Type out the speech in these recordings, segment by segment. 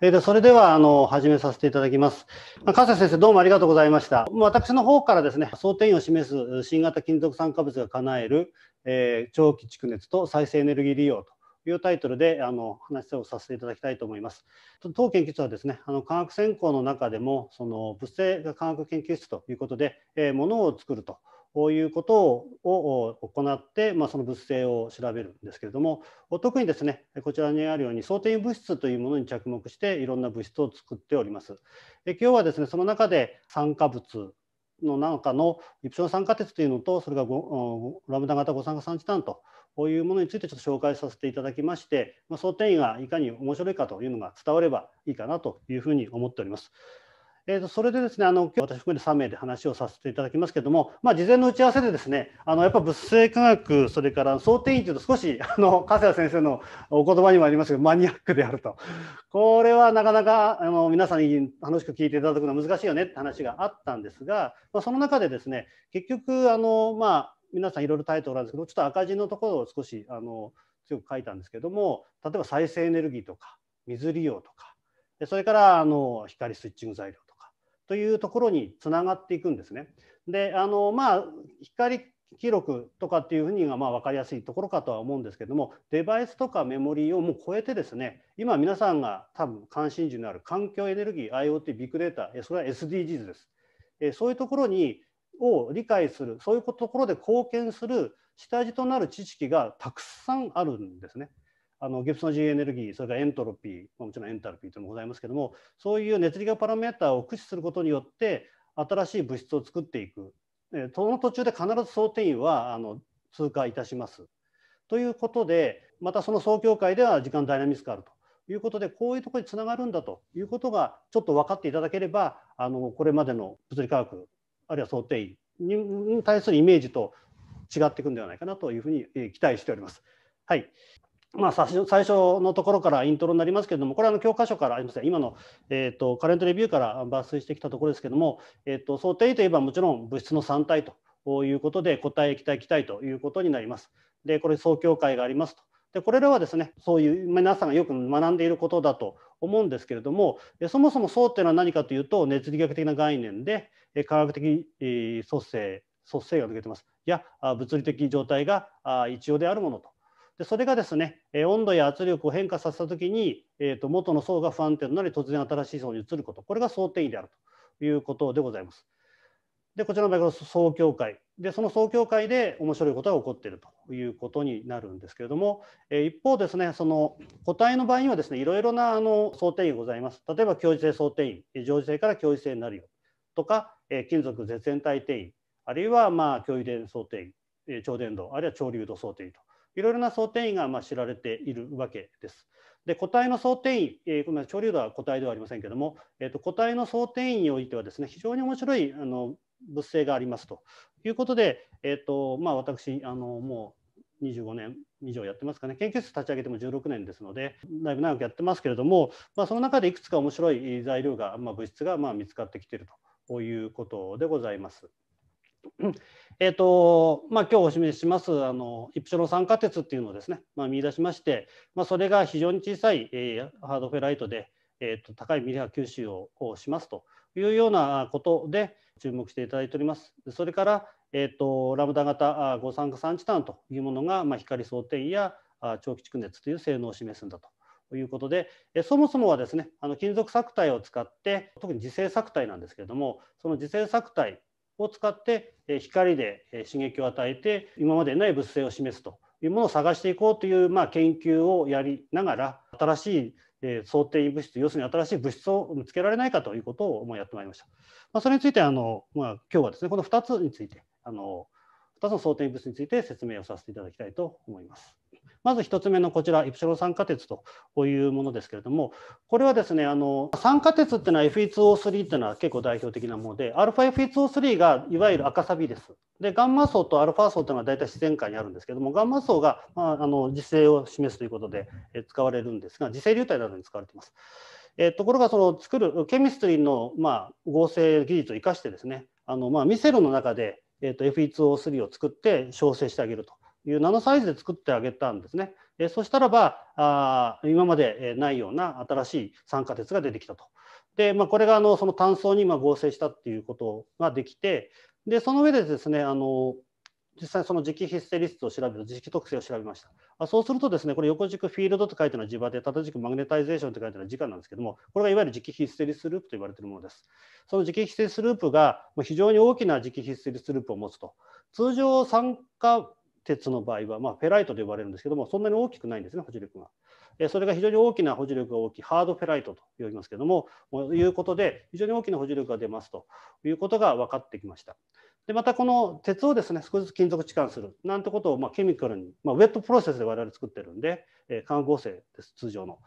えー、それではあの始めさせていただきます。まあ、笠先生、どうもありがとうございました。私の方からですね、想定を示す新型金属酸化物が叶える、えー、長期蓄熱と再生エネルギー利用と。いうタイトルであの話をさせていただきたいと思います。当研究室はですね、あの科学専攻の中でもその物性化学研究室ということで、えー、物を作るとこういうことを行って、まあ、その物性を調べるんですけれども特にですねこちらにあるように装填物質というものに着目していろんな物質を作っております。え今日はですねその中で酸化物の中のイプション酸化鉄というのとそれがラムダ型五酸化酸チタンとこういうものについてちょっと紹介させていただきまして、まあ、想定位がいかに面白いかというのが伝わればいいかなというふうに思っております。えー、とそれでですね、あの今日私含めて3名で話をさせていただきますけれども、まあ、事前の打ち合わせでですね、あのやっぱ物性科学、それから想定員というと少しあの加瀬先生のお言葉にもありますけど、マニアックであると。これはなかなかあの皆さんに楽しく聞いていただくのは難しいよねって話があったんですが、まあ、その中でですね、結局、あのまあ、皆さんいろいろタイトルなんですけど、ちょっと赤字のところを少しあの強く書いたんですけども、例えば再生エネルギーとか、水利用とか、それからあの光スイッチング材料というところにつながっていくんですね。であのまあ光記録とかっていうふうにがまあ分かりやすいところかとは思うんですけどもデバイスとかメモリーをもう超えてですね今皆さんが多分関心事のある環境エネルギー IoT ビッグデータそれは SDGs です。えそういうところにを理解するそういうところで貢献する下地となる知識がたくさんあるんですね。あのギブスの G エネルギーそれからエントロピー、もちろんエンタルピーというのもございますけどもそういう熱力学パラメーターを駆使することによって新しい物質を作っていく、えその途中で必ず想定員はあの通過いたします。ということでまたその総協会では時間ダイナミクスがあるということでこういうとこにつながるんだということがちょっと分かっていただければあのこれまでの物理科学あるいは想定員に対するイメージと違っていくんではないかなというふうに期待しております。はい、まあ、最初のところからイントロになりますけれども、これは教科書からありません、今の、えーと、カレントレビューから抜粋してきたところですけれども、えーと、想定といえばもちろん物質の3体ということで、固体、液体、気体ということになります。で、これ、総境界がありますと。で、これらはですね、そういう皆さんがよく学んでいることだと思うんですけれども、そもそも層っていうのは何かというと、熱力学的な概念で、科学的組成、組成が抜けてます。や、物理的状態が一応であるものと。でそれがですね、え温度や圧力を変化させたときに、えー、と元の層が不安定となり突然新しい層に移ることこれが想定位であるということでございます。でこちらの場合は総協会でその総協会で面白いことが起こっているということになるんですけれども、え一方ですねその個体の場合にはですねいろいろなあの想定位ございます例えば教授性想定位常時性から教授性になるよとか、え金属絶縁体定位あるいはまあ共有電想定位超伝導あるいは超流動想定といろいろな想定員がまあ知られているわけです。で個体の想定員、えー、潮流度は個体ではありませんけども、えー、と個体の想定員においてはですね非常に面白いあの物性がありますということで、えーとまあ、私あのもう25年以上やってますかね研究室立ち上げても16年ですのでだいぶ長くやってますけれども、まあ、その中でいくつか面白い材料が、まあ、物質がまあ見つかってきているということでございます。えーとまあ、今日お示ししますあのイプシロン酸化鉄っていうのをですね、まあ、見出しまして、まあ、それが非常に小さい、えー、ハードフェライトで、えーと、高いミリ波吸収をしますというようなことで注目していただいております。それから、えーと、ラムダ型五酸化酸チタンというものが、まあ、光装填や長期蓄熱という性能を示すんだとということで、そもそもはですね、あの金属錯体を使って、特に磁性錯体なんですけれども、その磁性錯体を使って光で刺激を与えて今までない物性を示すというものを探していこうというまあ研究をやりながら新しい想定物質要するに新しい物質を見つけられないかということをやってまいりました。まあ、それについてあの、まあ、今日はですねこの2つについてあの2つの想定物質について説明をさせていただきたいと思います。まず1つ目のこちらイプシロン酸化鉄というものですけれどもこれはですねあの酸化鉄っていうのは F2O3 っていうのは結構代表的なもので αF2O3 がいわゆる赤サビです。でガンマ層とアルファ層というのは大体自然界にあるんですけどもガンマ層が、まあ、あの自生を示すということで使われるんですが自生流体などに使われています。えところがその作るケミストリーの、ま合成技術を生かしてですねあの、まミセルの中で、えー、と F1O3 を作って調整してあげるというナノサイズで作ってあげたんですね。えそしたらばあ今までないような新しい酸化鉄が出てきたと。で、まあ、これがあのその単素にあ合成したっていうことができてでその上でですねあの実際その磁気ヒステリストを調べる磁気特性を調べましたあそうするとですねこれ横軸フィールドと書いてるのは磁場で縦軸マグネタイゼーションと書いてるのは磁化なんですけどもこれがいわゆる磁気ヒステリスループと言われているものですその磁気ヒステリスループが非常に大きな磁気ヒステリスループを持つと通常酸化鉄の場合は、まあ、フェライトと呼ばれるんですけども、そんなに大きくないんですね、保持力が。えそれが非常に大きな保持力が大きい、ハードフェライトと呼びますけども、いうことで、非常に大きな保持力が出ますということが分かってきました。でまたこの鉄をですね少しずつ金属置換するなんてことをまあケミカルに、まあ、ウェットプロセスで我々作ってるんで、えー、合成です通常の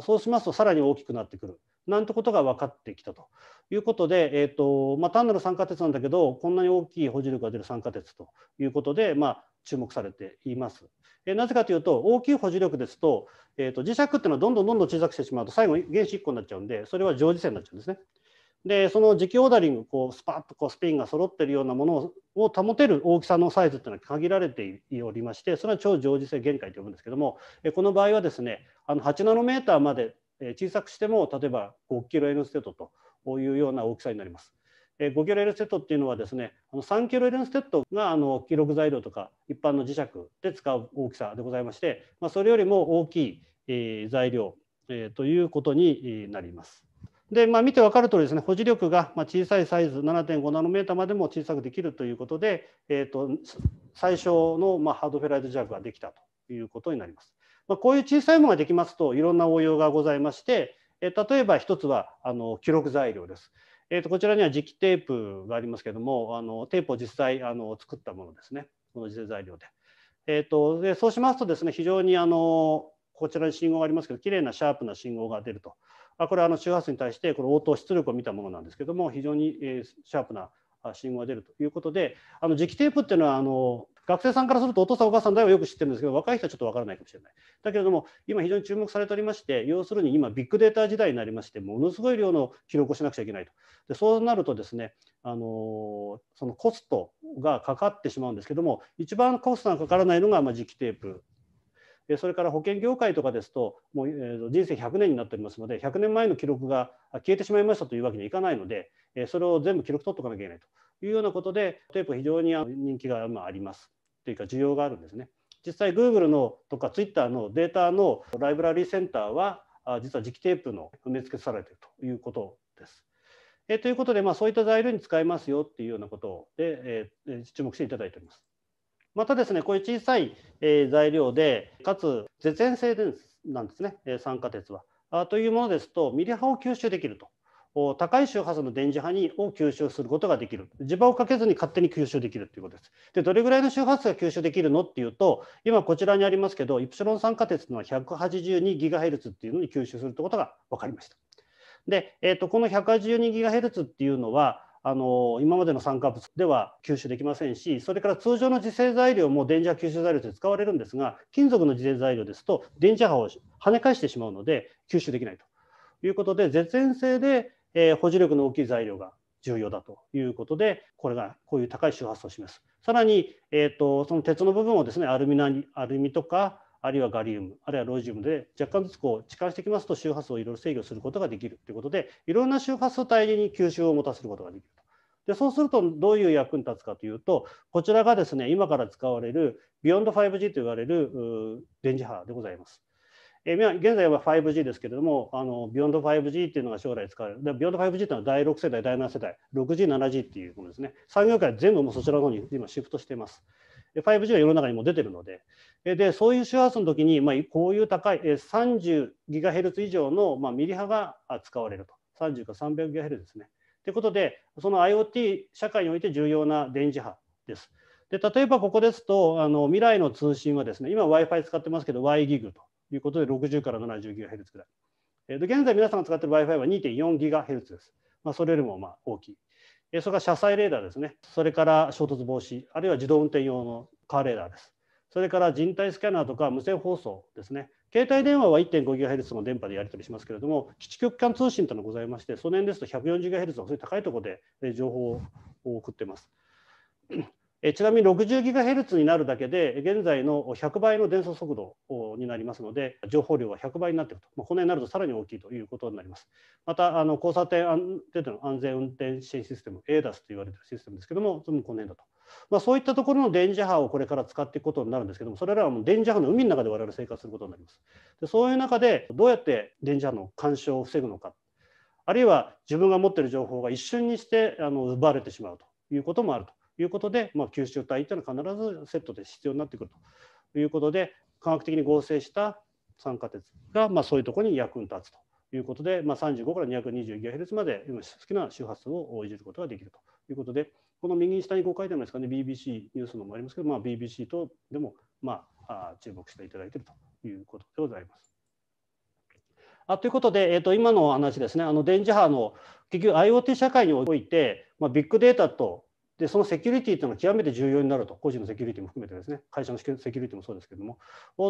そうしますとさらに大きくなってくるなんてことが分かってきたということで、えーとまあ、単なる酸化鉄なんだけどこんなに大きい保持力が出る酸化鉄ということで、まあ、注目されています。えなぜかというと大きい保持力ですと,、えーと、磁石っていうのはどんどんどんどん小さくしてしまうと最後原子1個になっちゃうんでそれは常磁性になっちゃうんですね。でその磁気オーダリングこうスパッとこうスピンが揃ってるようなものを保てる大きさのサイズっていうのは限られておりましてそれは超常時性限界と呼ぶんですけどもこの場合はですねあの8ナノメーターまで小さくしても例えば5キロ N ステートというような大きさになります。え5キロ L ルセットっていうのはですねあの3キロ L ルセットがあの記録材料とか一般の磁石で使う大きさでございまして、まあ、それよりも大きい、え材料、えということになります。で、まあ、見て分かるとおりですね保持力が小さいサイズ7.5ナノメーターまでも小さくできるということで、えーと、最小のまあハードフェライト磁石ができたということになります。まあ、こういう小さいものができますといろんな応用がございまして、え例えば一つはあの記録材料です。えー、とこちらには磁気テープがありますけどもあのテープを実際あの作ったものですねこの自然材料で,、えーと、でそうしますとですね非常にあのこちらに信号がありますけど綺麗なシャープな信号が出るとあこれはあの周波数に対してこの応答出力を見たものなんですけども非常にシャープな信号が出るということであの磁気テープっていうのはあの学生さんからするとお父さんお母さんだぶよく知ってるんですけど若い人はちょっとわからないかもしれないだけれども今非常に注目されておりまして要するに今ビッグデータ時代になりましてものすごい量の記録をしなくちゃいけないとでそうなるとですねあのそのコストがかかってしまうんですけども一番コストがかからないのが、まあ、磁気テープそれから保険業界とかですと、もう人生100年になっておりますので、100年前の記録が消えてしまいましたというわけにはいかないので、それを全部記録取っておかなきゃいけないと。いうようなことでテープ非常に人気がありますというか需要があるんですね。実際 Google のとか Twitter のデータのライブラリーセンターは実は磁気テープの埋め付けされているということです。えということで、まあ、そういった材料に使えますよっていうようなことで、え注目していただいております。またですね、こういう小さい、え材料で、かつ絶縁性なんですね、酸化鉄は。あというものですと、ミリ波を吸収できると高い周波数の電磁波にを吸収することができる磁場をかけずに勝手に吸収できるということですでどれぐらいの周波数が吸収できるのっていうと今こちらにありますけどイプシロン酸化鉄の 182GHz っていうのに吸収するってことが分かりましたで、えー、とこの 182GHz っていうのはあの今までの酸化物では吸収できませんしそれから通常の磁性材料も電磁波吸収材料として使われるんですが金属の磁性材料ですと電磁波を跳ね返してしまうので吸収できないということで絶縁性でえー、保持力の大きい材料が重要だということで、これがこういう高い周波数を示す。さらに、えーと、その鉄の部分をですねアルミなアルミとか、あるいはガリウム、あるいはロジウムで若干ずつこう置換してきますと周波数をいろいろ制御することができるということで、いろんな周波数帯に吸収を持たせることができると。でそうするとどういう役に立つかというと、こちらがですね今から使われる Beyond5G と言われる電磁波でございます。えー、現在は 5G ですけれども、あのビヨンド 5G っていうのが将来使われる。でビヨンド 5G っていうのは第6世代、第7世代、6G、7G っていうものですね。産業界全部もそちらの方に今シフトしています。5G が世の中にも出てるので、でそういう周波数の時に、まあ、こういう高い3 0ヘルツ以上の、まあ、ミリ波が使われると。30か3 0 0ヘルツですね。ということで、その IoT 社会において重要な電磁波です。で例えばここですとあの、未来の通信はですね、今 Wi-Fi 使ってますけど、y ギグと。いうことで60から 70GHz ぐらい。えっと現在皆さんが使っている Wi-Fi は 2.4GHz です。まあ、それよりもまあ大きい。えそれから車載レーダーですね。それから衝突防止、あるいは自動運転用のカーレーダーです。それから人体スキャナーとか無線放送ですね。携帯電話は 1.5GHz の電波でやり取りしますけれども、基地局間通信というのがございまして、その辺ですと 140GHz の高いところで情報を送ってます。えちなみに 60GHz になるだけで現在の100倍の伝送速度になりますので情報量は100倍になっていると、まあ、このようになるとさらに大きいということになりますまたあの交差点での安全運転支援システム ADAS と言われているシステムですけどもこの辺だと、まあ、そういったところの電磁波をこれから使っていくことになるんですけどもそれらはもう電磁波の海の中で我々生活することになりますでそういう中でどうやって電磁波の干渉を防ぐのかあるいは自分が持っている情報が一瞬にしてあの奪われてしまうということもあるということで、まあ、吸収体というのは必ずセットで必要になってくるということで科学的に合成した酸化鉄が、まあ、そういうところに役に立つということで、まあ、35から 220GHz まで好きな周波数をいじることができるということでこの右下に5回でもですかね BBC ニュースのもありますけど、まあ、BBC とでも、まあ、注目していただいているということでございます。あということで、えー、と今の話ですねあの電磁波の結局 IoT 社会において、まあ、ビッグデータとで、そのセキュリティというのは極めて重要になると、個人のセキュリティも含めてですね、会社のセキュリティもそうですけども。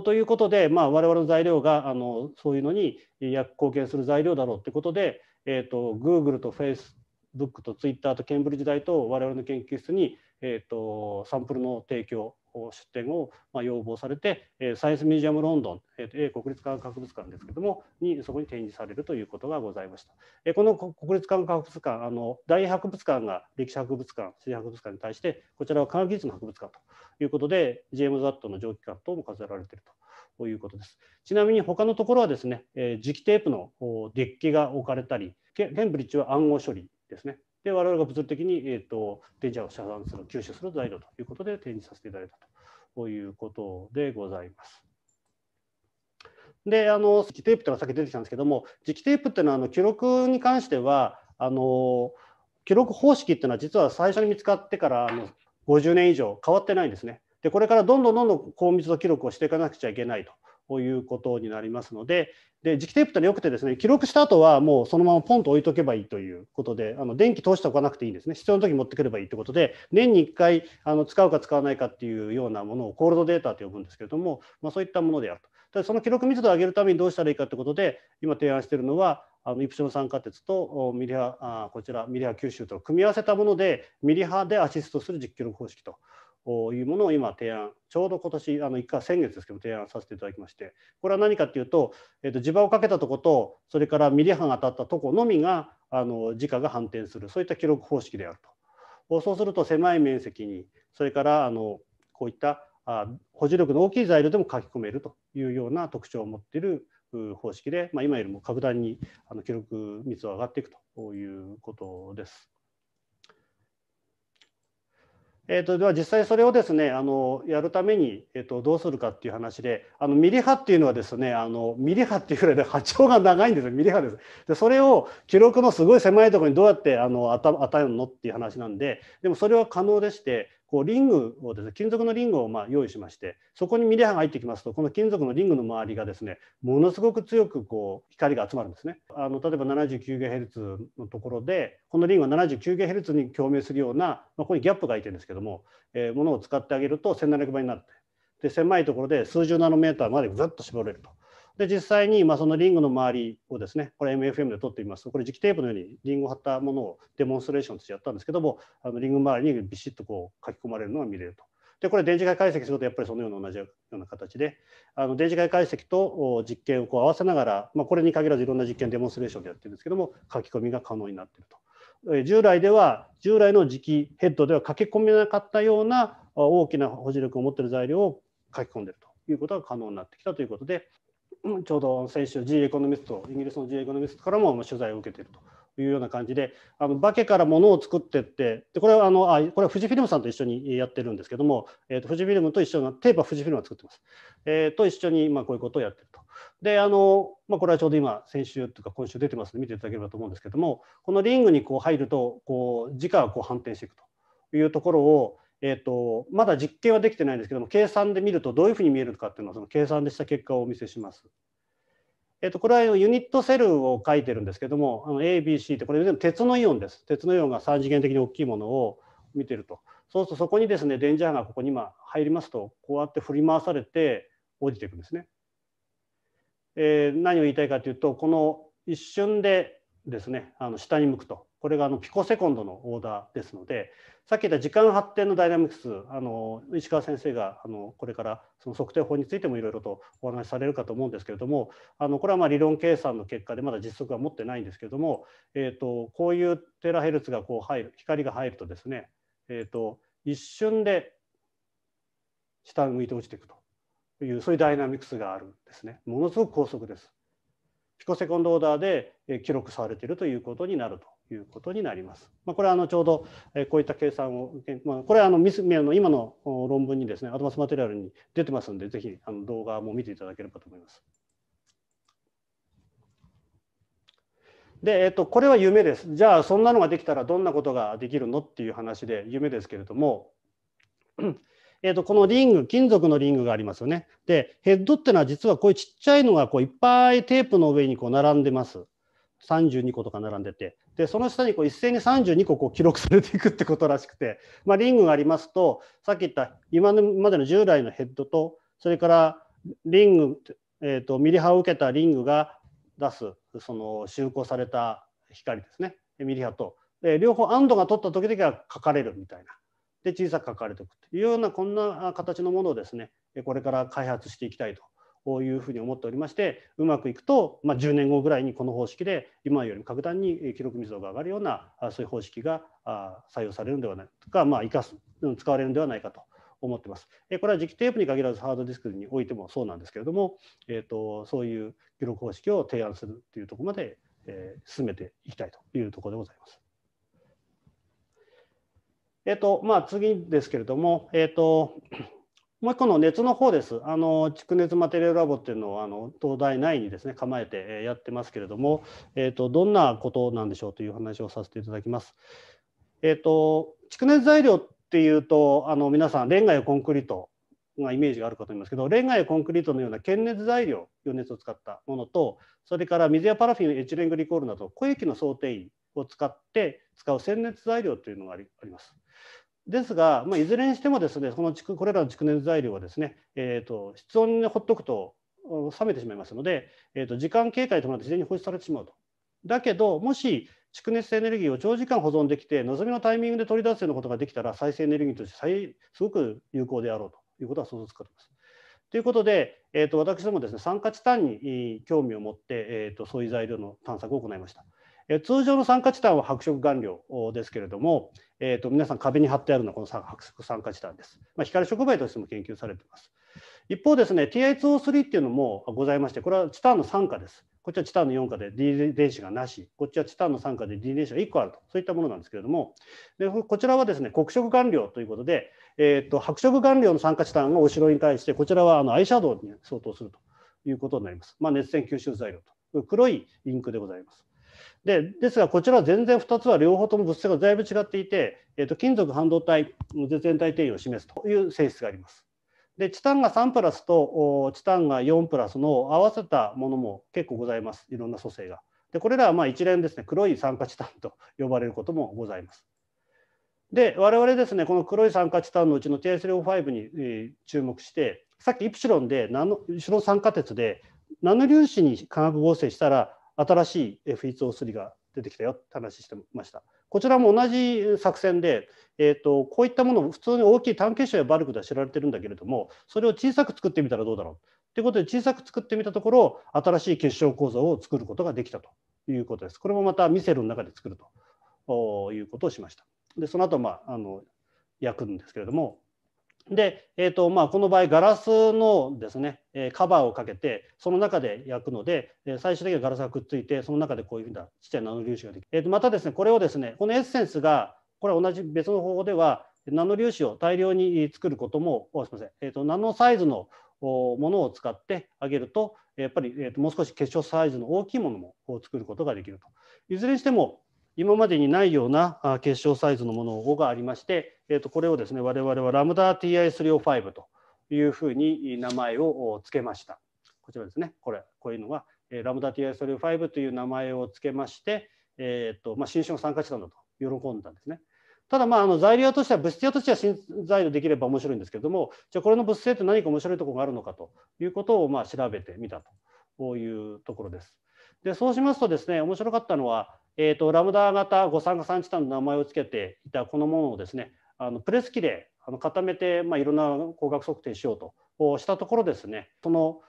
ということで、まあ、我々の材料があのそういうのに貢献する材料だろうということで、えーと、Google と Facebook と Twitter とケンブリッジ大と我々の研究室に、えーとサンプルの提供出展をま要望されて、えサイエンスミュージアムロンドン、えー、国立科学博物館ですけどもにそこに展示されるということがございました、えこの国立科学博物館あの大博物館が歴史博物館自然博物館に対してこちらは科学技術の博物館ということでジェームズ・アットの蒸気館等も飾られているとということです。ちなみに他のところはですね、えー、磁気テープのデッキが置かれたり、ケンブリッジは暗号処理ですね、で、我々が物理的に、えーと、電磁波を遮断する、吸収する材料ということで展示させていただいたということでございます。で、あの、磁気テープというのっ先出てきたんですけども、磁気テープっていうのは、あの記録に関しては、あの、記録方式っていうのは実は最初に見つかってからあの50年以上変わってないんですね。で、これからどんどんどんどん高密度記録をしていかなくちゃいけないと。いうことになりますので、で磁気テープってのはよくてですね記録した後はもうそのままポンと置いとけばいいということであの電気通しておかなくていいんですね必要な時持ってくればいいということで年に1回あの使うか使わないかっていうようなものをコールドデータと呼ぶんですけれども、まあ、そういったものであると。ただその記録密度を上げるためにどうしたらいいかということで今提案しているのはあのイプシロン酸化鉄とミリ波あこちらミリ波吸収と組み合わせたものでミリ波でアシストする実記録方式というものを今提案、ちょうど今年、あの1回、先月ですけど、提案させていただきまして、これは何かっていうと、えー、と地場をかけたとこと、それからミリ波が当たったとこのみが、あの時価が反転する、そういった記録方式であると。そうすると、狭い面積に、それからあのこういったあ保持力の大きい材料でも書き込めるというような特徴を持っている方式で、まあ、今よりも格段にあの記録密度が上がっていくということです。えーと、では実際それをですねあのやるために、えーと、とどうするかっていう話であのミリ波っていうのはですねあのミリ波っていうぐらいで波長が長いんですよミリ波です。でそれを記録のすごい狭いところにどうやってあの与えるのっていう話なんででもそれは可能でしてこうリングをですね金属のリングをま用意しましてそこにミレ波が入ってきますとこの金属のリングの周りがですねものすごく強くこう光が集まるんですねあの例えば 79GHz のところでこのリングは 79GHz に共鳴するような、まあ、ここにギャップがいてるんですけども、えものを使ってあげると1700倍になるで狭いところで数十ナノメーターまでぐっと絞れると。で、実際に、まあ、そのリングの周りをですね、これ MFM で撮ってみます。これ磁気テープのようにリングを貼ったものをデモンストレーションとしてやったんですけども、あのリング周りにビシッとこう書き込まれるのが見れると。で、これ電磁界解析するとやっぱりそのような同じような形で、あの電磁界解析と実験をこう合わせながら、まあ、これに限らずいろんな実験デモンストレーションでやってるんですけども、書き込みが可能になっていると。従来では従来の磁気ヘッドでは書き込めなかったような大きな保持力を持っている材料を書き込んでいるということが可能になってきたということでちょうど先週 G エコノミストイギリスの G エコノミストからも取材を受けているというような感じであの化けからものを作ってってでこれはあのあこれは富士フィルムさんと一緒にやってるんですけども、えー、と富士フィルムと一緒のテープは富士フィルムが作ってます、えー、と一緒にまあこういうことをやってると。であのまあ、これはちょうど今先週というか今週出てますので見ていただければと思うんですけどもこのリングにこう入るとこう時価がこう反転していくというところをえーと、まだ実験はできてないんですけども計算で見るとどういうふうに見えるかっていうのはその計算でした結果をお見せします。えーと、これはユニットセルを書いてるんですけどもあの ABC ってこれ鉄のイオンです。鉄のイオンが3次元的に大きいものを見てると。そうするとそこにですね電磁波がここに今入りますとこうやって振り回されて落ちていくんですね。えー、何を言いたいかというとこの一瞬でですねあの下に向くとこれがあのピコセコンドのオーダーですのでさっき言った時間発展のダイナミクスあの石川先生があのこれからその測定法についてもいろいろとお話しされるかと思うんですけれどもあのこれはま理論計算の結果でまだ実測は持ってないんですけれども、えーと、こういうテラヘルツがこう入る光が入るとですね、えーと、一瞬で下に向いて落ちていくというそういうダイナミクスがあるんですねものすごく高速です。ピコセコンドオーダーで記録されているということになるということになります。まあ、これはあのちょうどこういった計算を、まあ、これはあのミスメの今の論文にですね、アドバンスマテリアルに出てますので、ぜひあの動画も見ていただければと思います。で、えっと、これは夢です。じゃあ、そんなのができたらどんなことができるのっていう話で、夢ですけれども、えっと、このリング、金属のリングがありますよね。で、ヘッドってのは実はこういうちっちゃいのがこういっぱいテープの上にこう並んでます。32個とか並んでて。でその下にこう一斉に32個こう記録されていくってことらしくて、まあ、リングがありますとさっき言った今までの従来のヘッドとそれからリング、えーと、ミリ波を受けたリングが出すその修行された光ですねミリ波と、え両方安度が取った時だけ書かれるみたいなで小さく書かれていくというようなこんな形のものをですねこれから開発していきたいとういうふうに思っておりましてうまくいくと、まあ、10年後ぐらいにこの方式で今よりも格段に記録密度が上がるようなそういう方式が採用されるのではないか、まあ、生かす使われるのではないかと思ってます。これは磁気テープに限らずハードディスクにおいてもそうなんですけれども、えーと、そういう記録方式を提案するというところまで、え進めていきたいというところでございます。えっ、とまあ、次ですけれども、えっ、ともう一個の熱の方です。あの蓄熱マテリアルラボっていうのをあの東大内にですね構えてやってますけれども、えっ、ー、とどんなことなんでしょうという話をさせていただきます。えっ、ー、と蓄熱材料っていうとあの皆さんレンガやコンクリートがイメージがあるかと思いますけどレンガやコンクリートのような検熱材料余熱を使ったものとそれから水やパラフィンエチレングリコールなど固液の想定員を使って使う鮮熱材料というのがあります。ですが、まあ、いずれにしてもですねこの蓄これらの蓄熱材料はですね、えーと、室温に放っておくと冷めてしまいますので、えーと、時間経過に伴って自然に放出されてしまうと。だけどもし蓄熱エネルギーを長時間保存できて望みのタイミングで取り出すようなことができたら再生エネルギーとして再すごく有効であろうということは想像つかれます。ということで、えーと、と私どもですね酸化チタンに興味を持って、えー、とそういう材料の探索を行いました。え通常の酸化チタンは白色顔料ですけれども、えーと、皆さん壁に貼ってあるのはこの白色酸化チタンです。まあ、光触媒としても研究されています。一方ですね、TiO3 っていうのもございまして、これはチタンの酸化です。こっちはチタンの4価で D 電子がなし、こっちはチタンの酸化で D 電子が1個あると、そういったものなんですけれども、でこちらはですね、黒色顔料ということで、えーと、と白色顔料の酸化チタンがお城に対して、こちらはあのアイシャドウに相当するということになります。まあ、熱線吸収材料と。黒いインクでございます。でですがこちらは全然2つは両方とも物性がだいぶ違っていて、えー、と金属半導体絶縁体定義を示すという性質があります。でチタンが3プラスとチタンが4プラスの合わせたものも結構ございますいろんな組成が。でこれらはまあ一連ですね黒い酸化チタンと呼ばれることもございます。で我々ですねこの黒い酸化チタンのうちの TS05 に注目してさっきイプシロンでナノ後ろ酸化鉄でナノ粒子に化学合成したら新しい F1O3 が出てきたよって話してました。こちらも同じ作戦で、えーと、こういったものを普通に大きい単結晶やバルクでは知られてるんだけれどもそれを小さく作ってみたらどうだろうということで小さく作ってみたところ新しい結晶構造を作ることができたということです。これもまたミセルの中で作るということをしました。でその後、まああの焼くんですけれどもで、えーとまあ、この場合ガラスのですね、えカバーをかけてその中で焼くので、え最終的にガラスがくっついてその中でこういうふうなちっちゃいナノ粒子ができる、えー、とまたですねこれをですねこのエッセンスがこれは同じ別の方法ではナノ粒子を大量に作ることもすみません、えーと、ナノサイズのものを使ってあげるとやっぱり、えーと、ともう少し結晶サイズの大きいものも作ることができるといずれにしても今までにないような結晶サイズのものがありましてえー、とこれをですね我々はラムダ TI305 というふうに名前を付けました。こちらですね、これ、こういうのは、えー、ラムダ TI305 という名前を付けまして、えーとまあ、新種が参加したんだと喜んだんですね。ただまああの材料としては物質屋としては新材料できれば面白いんですけれどもじゃあこれの物質性って何か面白いところがあるのかということをまあ調べてみたというところです。でそうしますとですね面白かったのは、えーと、ラムダ型五酸化酸チタンの名前を付けていたこのものをですねあのプレス機であの固めて、まあ、いろんな光学測定しようとしたところですねその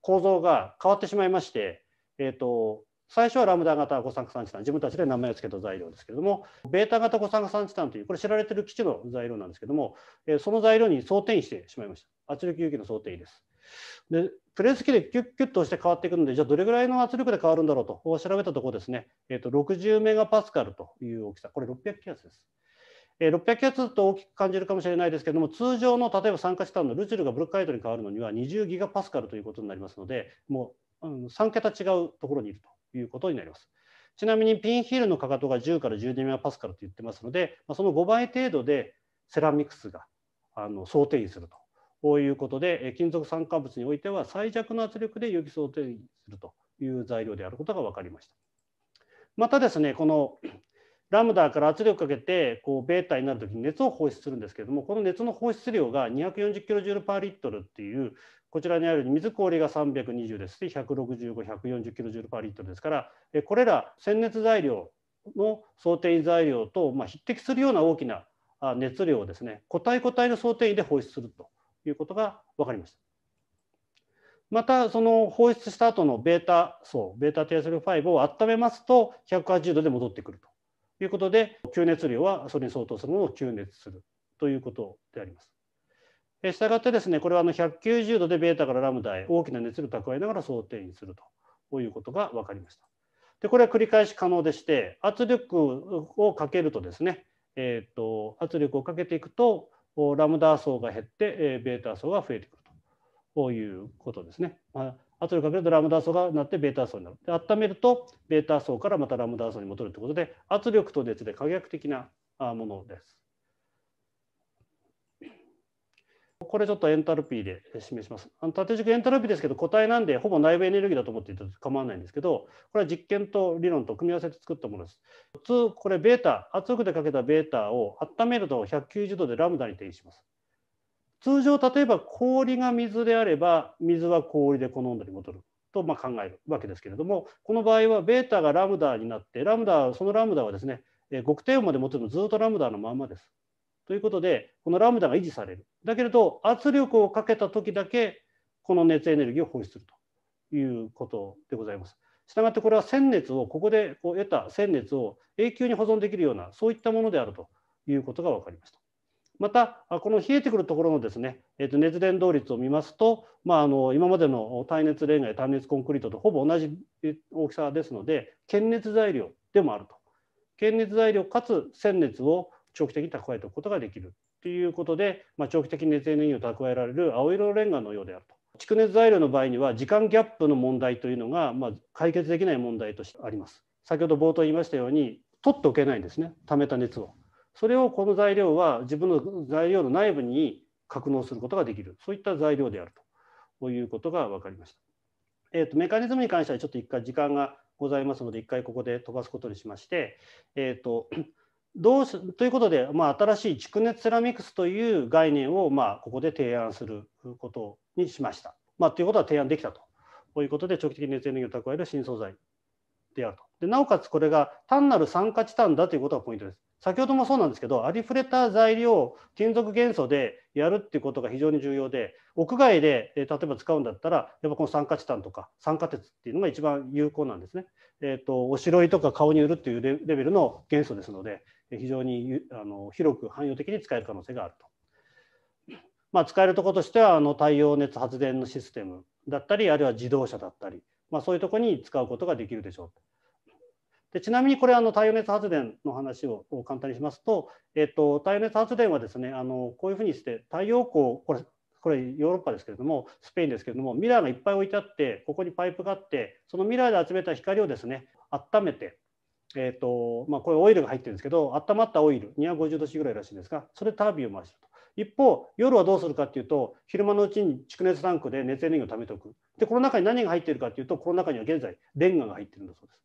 構造が変わってしまいまして、えーと、最初はラムダ型五酸化酸チタン自分たちで名前を付けた材料ですけれどもベータ型五酸化酸チタンというこれ知られてる基地の材料なんですけれども、えー、その材料に装填してしまいました圧力有機の装填です。でプレス機でキュッキュッと押して変わっていくのでじゃあどれぐらいの圧力で変わるんだろうと調べたところですね、えーと、と60メガパスカルという大きさこれ600気圧です。え6 0 0 h ツと大きく感じるかもしれないですけども通常の例えば酸化チタンのルチルがブルックアイルに変わるのには2 0ギガパスカルということになりますのでもう、うん、3桁違うところにいるということになります。ちなみにピンヒールのかかとが10から12メガパスカルと言ってますので、まその5倍程度でセラミクスがあの想定するとこういうことで金属酸化物においては最弱の圧力で有機想定するという材料であることが分かりました。またですねこのラムダから圧力かけてこうベータになるときに熱を放出するんですけれどもこの熱の放出量が 240kJ パーリットルっていうこちらにある水氷が320ですし 165140kJ パーリットルですからこれら潜熱材料の想定位材料とま匹敵するような大きな熱量をですね個体個体の想定位で放出するということが分かりました。またその放出した後のベータ層ベータ低 s l 5を温めますと180度で戻ってくると。いうことで吸熱量はそれに相当するものを吸熱するということであります。したがってですねこれはあの190度でベータからラムダへ大きな熱量を蓄えながら想定にするということが分かりました。でこれは繰り返し可能でして圧力をかけるとですね、えーと、圧力をかけていくとラムダ層が減って、えベータ層が増えてくるということですね。まあ、圧力かけるとラムダ層がなってベータ層になる。で温めるとベータ層からまたラムダ層に戻るということで圧力と熱で可逆的なものです。これちょっとエンタルピーで示します。あの縦軸エンタルピーですけど、固体なんでほぼ内部エネルギーだと思っていただいて構わないんですけど、これは実験と理論と組み合わせて作ったものです。普通、これベータ、圧力でかけたベータを温めると190度でラムダに定義します。通常例えば氷が水であれば水は氷でこの温度に戻るとま考えるわけですけれどもこの場合はベータがラムダになってラムダそのラムダはですね極低温まで持ってもずっとラムダのまんまです。ということでこのラムダが維持される。だけれど圧力をかけた時だけこの熱エネルギーを放出するということでございます。したがってこれは鮮熱をここでこう得た鮮熱を永久に保存できるようなそういったものであるということが分かりました。またこの冷えてくるところのですね、えー、と熱伝導率を見ますと、まあ、あの今までの耐熱レンガや耐熱コンクリートとほぼ同じ大きさですので検熱材料でもあると検熱材料かつ鮮熱を長期的に蓄えておくことができるということで、まあ、長期的に熱エネルギーを蓄えられる青色レンガのようであると蓄熱材料の場合には時間ギャップの問題というのが、まあ、解決できない問題としてあります先ほど冒頭言いましたように取っておけないんですね貯めた熱を。それをこの材料は自分の材料の内部に格納することができるそういった材料であるということが分かりました。えーと、メカニズムに関してはちょっと一回時間がございますので一回ここで飛ばすことにしまして、えーと、どうしということで、まあ、新しい蓄熱セラミクスという概念を、まあ、ここで提案することにしました。まあ、ということは提案できたということで長期的熱エネルギーを蓄える新素材であると。でなおかつこれが単なる酸化チタンだということがポイントです。先ほどもそうなんですけどありふれた材料金属元素でやるっていうことが非常に重要で屋外で例えば使うんだったらやっぱこの酸化チタンとか酸化鉄っていうのが一番有効なんですね。えーと、おしろいとか顔に塗るっていうレベルの元素ですので非常にあの広く汎用的に使える可能性があると。まあ、使えるところとしてはあの太陽熱発電のシステムだったりあるいは自動車だったり、まあ、そういうところに使うことができるでしょうでちなみにこれあの太陽熱発電の話を簡単にしますと、えっと、太陽熱発電はですねあのこういうふうにして太陽光これこれヨーロッパですけれどもスペインですけれどもミラーがいっぱい置いてあってここにパイプがあってそのミラーで集めた光をですね温めて、えっとまあ、これオイルが入ってるんですけど温まったオイル250度 C ぐらいらしいんですがそれタービンを回してると。一方夜はどうするかというと昼間のうちに蓄熱タンクで熱エネルギーを貯めておくでこの中に何が入っているかというとこの中には現在レンガが入ってるんだそうです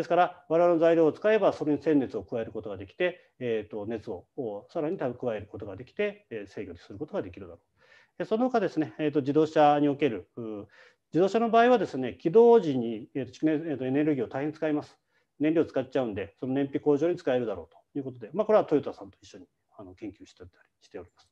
ですから、我々の材料を使えば、それに鮮熱を加えることができて、えー、と熱をさらに加えることができて、え制御することができるだろう。その他ですね、えー、と自動車における、自動車の場合はですね、起動時に、えーとえー、エネルギーを大変使います。燃料使っちゃうんで、その燃費向上に使えるだろうということで、まあ、これはトヨタさんと一緒にあの研究しております。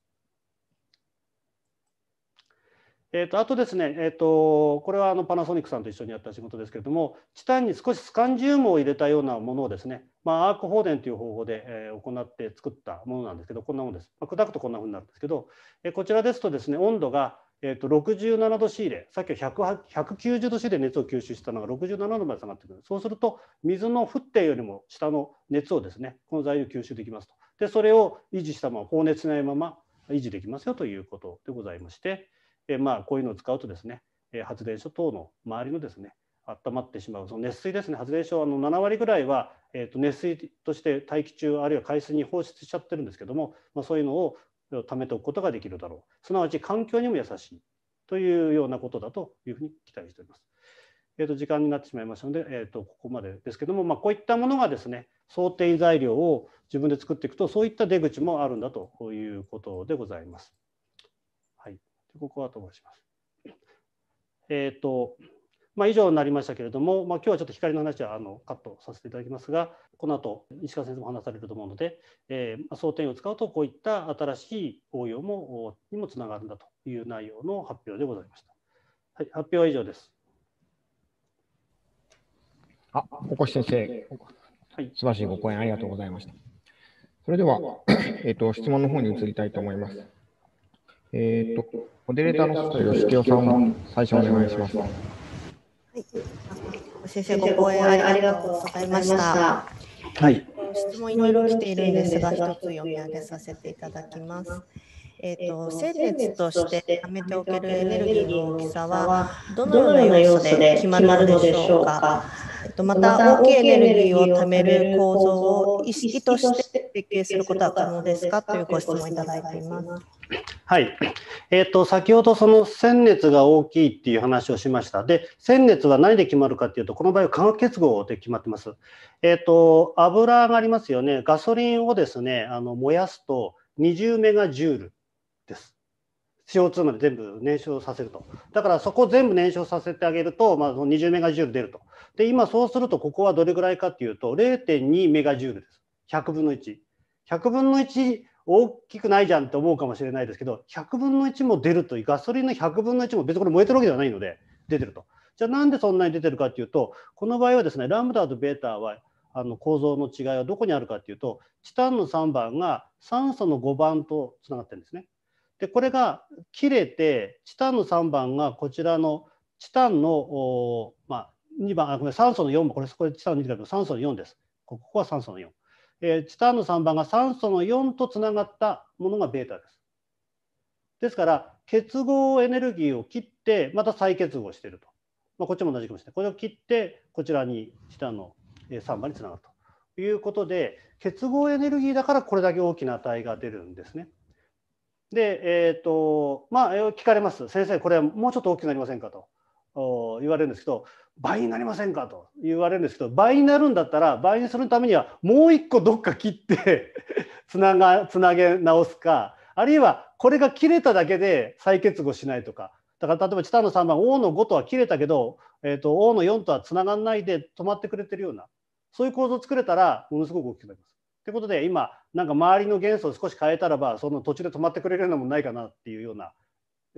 えーと、あとですね、えーと、これはあのパナソニックさんと一緒にやった仕事ですけれどもチタンに少しスカンジウムを入れたようなものをですね、まあ、アーク放電という方法で、えー、行って作ったものなんですけどこんなものです、まあ、砕くとこんなふうになるんですけど、えー、こちらですとですね温度が、えーと、67度 C でさっきは190度 C で熱を吸収したのが67度まで下がってくるそうすると水の沸点よりも下の熱をですねこの材料吸収できますとでそれを維持したまま放熱しないまま維持できますよということでございまして。えまあ、こういうのを使うとですね、え発電所等の周りのですね、温まってしまう、その熱水ですね、発電所あの7割ぐらいは、えー、と熱水として大気中、あるいは海水に放出しちゃってるんですけども、まあ、そういうのを貯めておくことができるだろう、すなわち環境にも優しいというようなことだというふうに期待しております。えー、と時間になってしまいましたので、えー、とここまでですけども、まあ、こういったものがですね、想定材料を自分で作っていくと、そういった出口もあるんだということでございます。ここはと申します。えっ、ー、と、まあ、以上になりましたけれども、まあ、今日はちょっと光の話はあのカットさせていただきますが、この後、西川先生も話されると思うので、えー、争点を使うと、こういった新しい応用もにもつながるんだという内容の発表でございました。はい、発表は以上です。あ、大越先生、はい、素晴らしいご講演ありがとうございました。それでは、えーと、質問の方に移りたいと思います。えっ、ー、とモデレーターの吉清さん、最初お願いします。はい、先生、ご講演ありがとうございました。はい。質問いろいろ来ているんですが、一つ読み上げさせていただきます。えーと、と生としてはめておけるエネルギーの大きさはどのような要素で決まるのでしょうかえっと、また大きいエネルギーを貯める構造を意識として設計することは可能ですかというご質問いただいています。はい、えーと、先ほどその線熱が大きいっていう話をしましたで線熱は何で決まるかっていうとこの場合は化学結合で決まってます、えーと、と油がありますよねガソリンをですねあの燃やすと20メガジュールです CO2 まで全部燃焼させるとだからそこを全部燃焼させてあげると、まあ、20メガジュール出るとで、今そうすると、ここはどれぐらいかっていうと、0.2メガジュールです。100分の1。100分の1大きくないじゃんって思うかもしれないですけど、100分の1も出ると、ガソリンの100分の1も別にこれ燃えてるわけではないので、出てると。じゃあなんでそんなに出てるかっていうと、この場合はですね、ラムダとベータはあの構造の違いはどこにあるかっていうと、チタンの3番が酸素の5番とつながってるんですね。で、これが切れて、チタンの3番がこちらのチタンの、まあ、2番あごめん酸素の4番これこれチタンの2番酸素の4ですここは酸素の4、えー、チタンの3番が酸素の4とつながったものがベータですですから結合エネルギーを切ってまた再結合していると、まあ、こっちも同じかもしれないこれを切ってこちらにチタンの3番につながるということで結合エネルギーだからこれだけ大きな値が出るんですね。で、えっ、ー、とまあ聞かれます先生これはもうちょっと大きくなりませんかと。言われるんですけど倍になりませんかと言われるんですけど倍になるんだったら倍にするためにはもう一個どっか切って つながつなげ直すかあるいはこれが切れただけで再結合しないとかだから例えばチタンの3番 O の5とは切れたけど、えーと、王 O の4とはつながんないで止まってくれてるようなそういう構造を作れたらものすごく大きくなります。ということで今なんか周りの元素を少し変えたらばその途中で止まってくれるようなもんないかなっていうような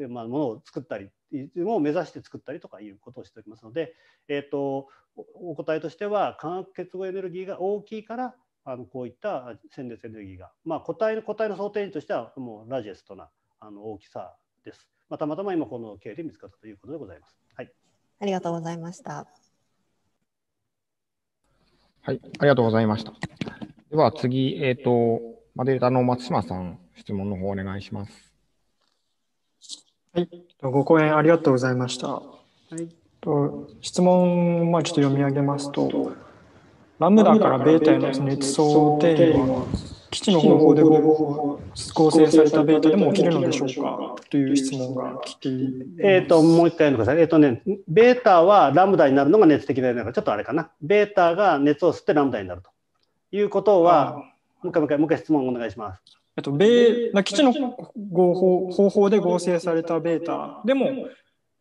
まあ、ものを作ったりを目指して作ったりとかいうことをしておりますので、えーと、お答えとしては化学結合エネルギーが大きいからあのこういった戦列エネルギーが、まあ、個体の個体の想定値としてはもうラジェストなあの大きさです。まあ、たまたま今この経緯で見つかったということでございます。はい、ありがとうございました。はい、ありがとうございました。では次、えっ、ー、と、データの松島さん、質問の方お願いします。はい、ご講演ありがとうございました。はいと質問、まあ、ちょっと読み上げますと、ラムダからベータへの熱相定義は、基地の方法で合成されたベータでも起きるのでしょうかという質問が来てえっ、ー、と、もう一回読んでください。えっ、ー、とね、ベータはラムダになるのが熱的だから、ちょっとあれかな。ベータが熱を吸ってラムダになるということは、もう一回、もう一回質問お願いします。えっと、米まあ、基地の合方法で合成されたベータでも、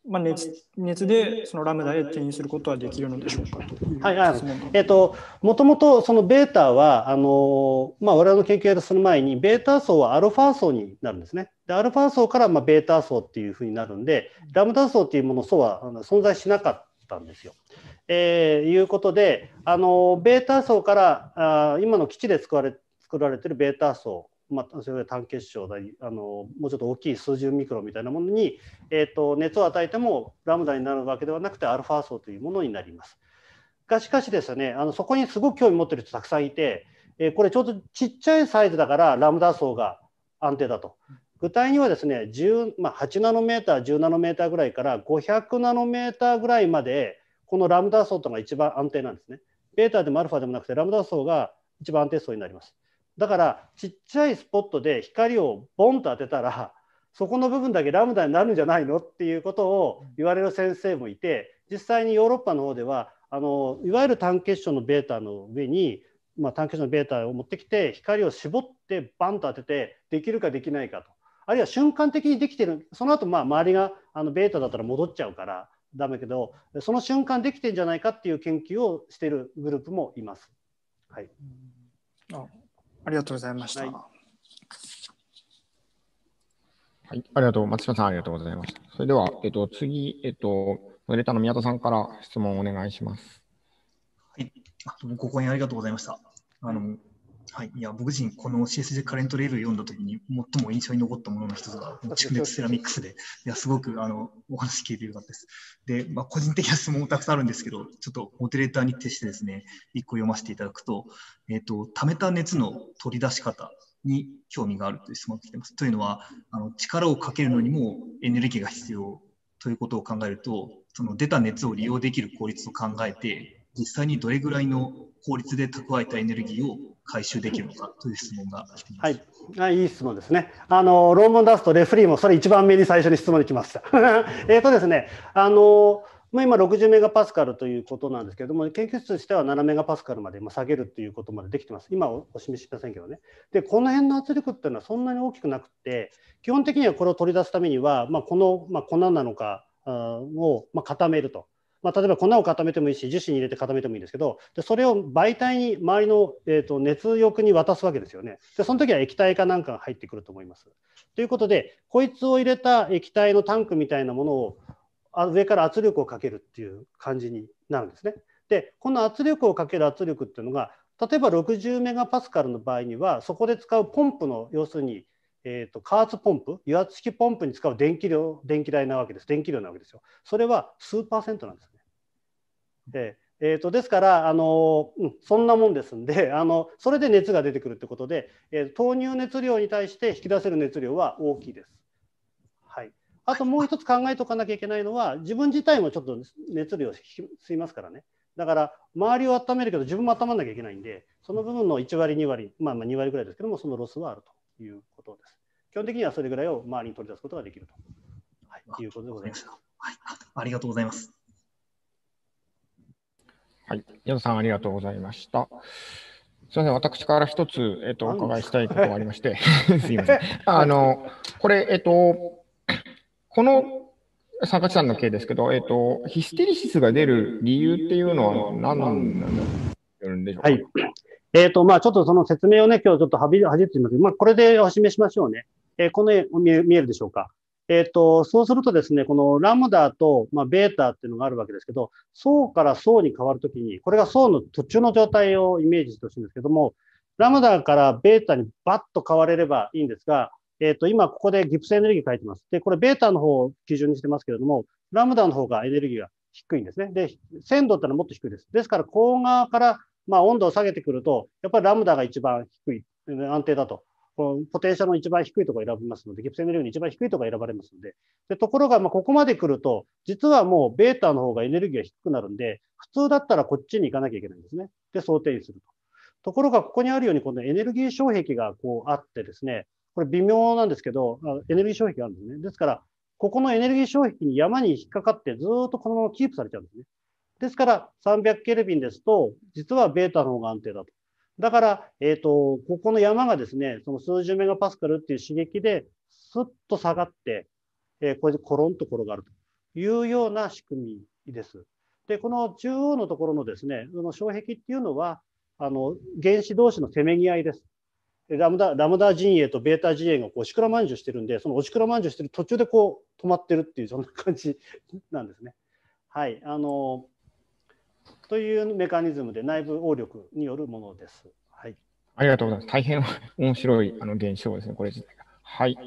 まあ熱、熱でそのラムダへ転移することはできるのでしょうかはいはい。えっ、ー、と、もともとそのベータは、あのまあ、我々の研究やする前に、ベータ層はアルファ層になるんですね。で、アルファ層からまあベータ層っていうふうになるんで、ラムダ層っていうもの層は存在しなかったんですよ。えー、いうことで、あのベータ層からあ今の基地で作られ作られてるベータ層まあ、それ単結晶だりあのもうちょっと大きい数十ミクロみたいなものに、えーと、熱を与えてもラムダになるわけではなくてアルファ層というものになります。がしかしですねあのそこにすごく興味持ってる人たくさんいて、えー、これちょうどちっちゃいサイズだからラムダ層が安定だと。具体にはですねまあ、8ナノメーター10ナノメーターぐらいから500ナノメーターぐらいまでこのラムダ層というのが一番安定なんですね。ベータでもアルファでもなくてラムダ層が一番安定層になります。だからちっちゃいスポットで光をボンと当てたらそこの部分だけラムダになるんじゃないのっていうことを言われる先生もいて実際にヨーロッパの方ではあのいわゆる単結晶のベータの上に、まあ、単結晶のベータを持ってきて光を絞ってバンと当ててできるかできないかとあるいは瞬間的にできてるその後まあ周りがあのベータだったら戻っちゃうからダメけどその瞬間できてんじゃないかっていう研究をしてるグループもいます。はい、あありがとうございました。はい、はい、ありがとう。松島さん、ありがとうございました。それでは、えっと、次、えっと、レターの宮田さんから質問をお願いします。はい、ここにありがとうございました。あの、はい、いや僕自身、この CSJ カレントレールを読んだときに、最も印象に残ったものの一つが、蓄熱セラミックスで、いやすごくあのお話聞いてよかったです。で、まあ、個人的な質問もたくさんあるんですけど、ちょっとモデレーターに徹してですね、一個読ませていただくと、えっ、ー、と、溜めた熱の取り出し方に興味があるという質問が来てます。というのは、あの力をかけるのにもエネルギーが必要ということを考えると、その出た熱を利用できる効率を考えて、実際にどれぐらいの効率で蓄えたエネルギーを回収できるのかという質問がはい、あいい質問ですね。あの論文出すとレフリーもそれ一番目に最初に質問に来ました。えっとですね、あのまあ、今60メガパスカルということなんですけれども、研究室としては7メガパスカルまで下げるということまでできてます。今お示ししませんけどね。で、この辺の圧力っていうのはそんなに大きくなくて、基本的にはこれを取り出すためには、まあ、この、まあ、粉なのかを、まあ、固めると。まあ、例えば粉を固めてもいいし樹脂に入れて固めてもいいんですけどでそれを媒体に周りの、えーと、熱浴に渡すわけですよねでその時は液体かなんかが入ってくると思います。ということでこいつを入れた液体のタンクみたいなものを上から圧力をかけるっていう感じになるんですね。でこの圧力をかける圧力っていうのが例えば60メガパスカルの場合にはそこで使うポンプの要するにえーと、加圧ポンプ油圧式ポンプに使う電気量電気代なわけです電気量なわけですよそれは数パーセントなんですね。えーと、とですからあの、うん、そんなもんですんであのそれで熱が出てくるってことで、えー、投入熱量に対して引き出せる熱量は大きいです。はい、あともう一つ考えておかなきゃいけないのは自分自体もちょっと熱量を吸いますからねだから周りを温めるけど自分も温まらなきゃいけないんでその部分の1割2割、まあ、まあ2割ぐらいですけどもそのロスはあるということ基本的にはそれぐらいを周りに取り出すことができると、はい、いうことでございます。はい、ありがとうございます。はい、矢野さん、ありがとうございました。すみません、私から一つ、えっ、と、お伺いしたいことがありまして、すみません。あの、これ、えっ、と、この参さんの件ですけど、えっ、と、ヒステリシスが出る理由っていうのは何なんでしょうか、はい、えっ、ー、と、まあ、ちょっとその説明をね、今日ちょっとはび、はじってみます。まあ、これでお示しましょうね。えー、この絵見え、見えるでしょうか。えっ、ー、と、そうするとですね、このラムダと、まあ、ベータっていうのがあるわけですけど、層から層に変わるときに、これが層の途中の状態をイメージしてほしいんですけども、ラムダからベータにバッと変われればいいんですが、えっ、と、今ここでギプスエネルギー書いてます。で、これベータの方を基準にしてますけれども、ラムダの方がエネルギーが低いんですね。で、鮮度ってのはもっと低いです。ですから、高側からまあ、温度を下げてくると、やっぱりラムダが一番低い、安定だと。このポテンシャルの一番低いところを選びますので、ギプセンの量に一番低いところ選ばれますので。でところが、まここまで来ると、実はもうベータの方がエネルギーが低くなるんで、普通だったらこっちに行かなきゃいけないんですね。で、想定にすると。ところが、ここにあるように、このエネルギー障壁がこうあってですね、これ微妙なんですけど、エネルギー障壁があるんですね。ですから、ここのエネルギー消壁に山に引っかかってずっとこのままキープされちゃうんですね。ですから、300ケルビンですと、実はベータの方が安定だと。だから、えっ、ー、と、ここの山がですね、その数十メガパスカルっていう刺激で、スッと下がって、えー、これでコロンと転がるというような仕組みです。で、この中央のところのですね、その障壁っていうのは、あの、原子同士のせめぎ合いです。ラムダ、ラムダ陣営とベータ陣営がこう、しくらまんじゅうしてるんで、そのおしくらまんじゅうしてる途中でこう、止まってるっていう、そんな感じなんですね。はい。あの、というメカニズムで内部応力によるものです。はい、ありがとうございます。大変 面白いあの現象ですね、これ自体が。はい。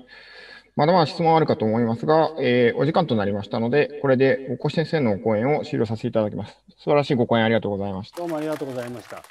まだまだ質問あるかと思いますが、えー、お時間となりましたので、これで大越先生の講演を終了させていただきます。素晴らしいご講演ありがとうございました。どうもありがとうございました。